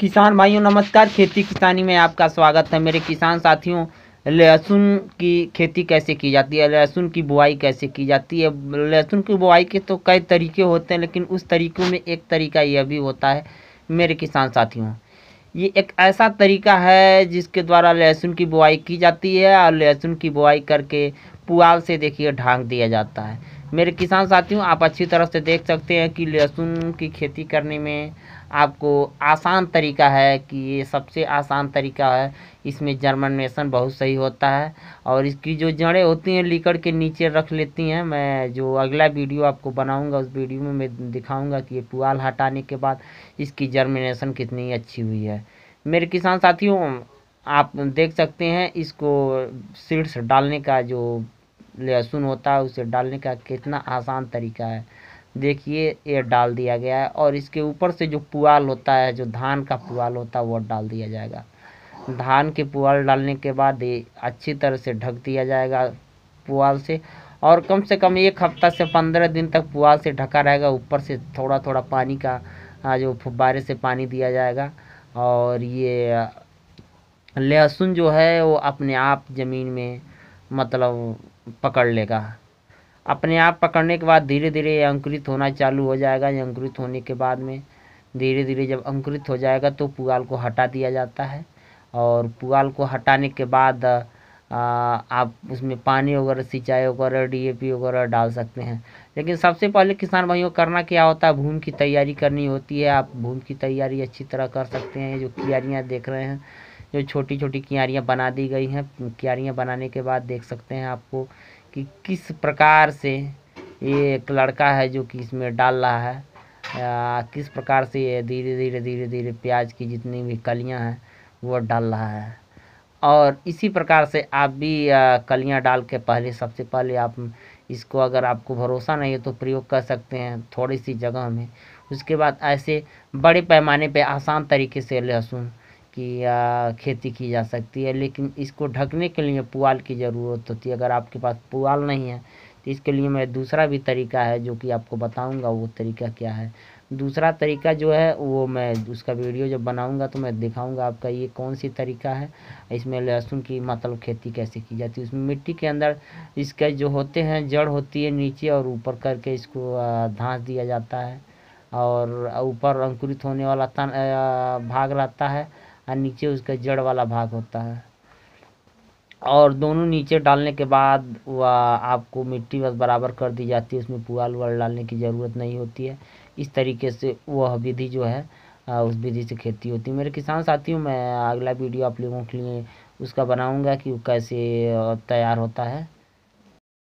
किसान भाइयों नमस्कार खेती किसानी में आपका स्वागत है मेरे किसान साथियों लहसुन की खेती कैसे की जाती है लहसुन की बुआई कैसे की जाती है लहसुन की बुआई के तो कई तरीके होते हैं लेकिन उस तरीक़ों में एक तरीका यह भी होता है मेरे किसान साथियों ये एक ऐसा तरीका है जिसके द्वारा लहसुन की बुआई की जाती है और लहसुन की बुआई करके पुआल से देखिए ढाँक दिया जाता है मेरे किसान साथियों आप अच्छी तरह से देख सकते हैं कि लहसुन की खेती करने में आपको आसान तरीका है कि ये सबसे आसान तरीका है इसमें जर्मनेशन बहुत सही होता है और इसकी जो जड़ें होती हैं लिकड़ के नीचे रख लेती हैं मैं जो अगला वीडियो आपको बनाऊंगा उस वीडियो में मैं दिखाऊंगा कि ये पुआल हटाने के बाद इसकी जर्मिनेशन कितनी अच्छी हुई है मेरे किसान साथियों आप देख सकते हैं इसको सीड्स डालने का जो लहसुन होता है उसे डालने का कितना आसान तरीका है देखिए ये डाल दिया गया है और इसके ऊपर से जो पुआल होता है जो धान का पुआल होता है वो डाल दिया जाएगा धान के पुआल डालने के बाद ये अच्छी तरह से ढक दिया जाएगा पुआल से और कम से कम एक हफ्ता से पंद्रह दिन तक पुआल से ढका रहेगा ऊपर से थोड़ा थोड़ा पानी का जो फुब्बारे से पानी दिया जाएगा और ये लहसुन जो है वो अपने आप ज़मीन में मतलब पकड़ लेगा अपने आप पकड़ने के बाद धीरे धीरे ये अंकुरित होना चालू हो जाएगा ये अंकुरित होने के बाद में धीरे धीरे जब अंकुरित हो जाएगा तो पुआल को हटा दिया जाता है और पुआल को हटाने के बाद आ, आप उसमें पानी वगैरह सिंचाई वगैरह डीएपी वगैरह डाल सकते हैं लेकिन सबसे पहले किसान भाइयों करना क्या होता है भूमि की तैयारी करनी होती है आप भूमि की तैयारी अच्छी तरह कर सकते हैं जो क्यारियाँ देख रहे हैं जो छोटी छोटी क्यारियाँ बना दी गई हैं क्यारियाँ बनाने के बाद देख सकते हैं आपको कि किस प्रकार से ये एक लड़का है जो कि इसमें डाल रहा है आ, किस प्रकार से ये धीरे धीरे धीरे धीरे प्याज की जितनी भी कलियाँ हैं वो डाल रहा है और इसी प्रकार से आप भी कलियाँ डाल के पहले सबसे पहले आप इसको अगर आपको भरोसा नहीं है तो प्रयोग कर सकते हैं थोड़ी सी जगह में उसके बाद ऐसे बड़े पैमाने पे आसान तरीके से लहसुन की या खेती की जा सकती है लेकिन इसको ढकने के लिए पुआल की ज़रूरत होती है अगर आपके पास पुआल नहीं है तो इसके लिए मैं दूसरा भी तरीका है जो कि आपको बताऊंगा वो तरीका क्या है दूसरा तरीका जो है वो मैं उसका वीडियो जब बनाऊंगा तो मैं दिखाऊंगा आपका ये कौन सी तरीका है इसमें लहसुन की मतलब खेती कैसे की जाती है उसमें मिट्टी के अंदर इसके जो होते हैं जड़ होती है नीचे और ऊपर करके इसको धांस दिया जाता है और ऊपर अंकुरित होने वाला तन भाग रहता है और नीचे उसका जड़ वाला भाग होता है और दोनों नीचे डालने के बाद वह आपको मिट्टी बस बराबर कर दी जाती है उसमें पुआल वाल डालने की ज़रूरत नहीं होती है इस तरीके से वह विधि जो है उस विधि से खेती होती है मेरे किसान साथियों मैं अगला वीडियो आप लोगों के लिए उसका बनाऊंगा कि वो कैसे तैयार होता है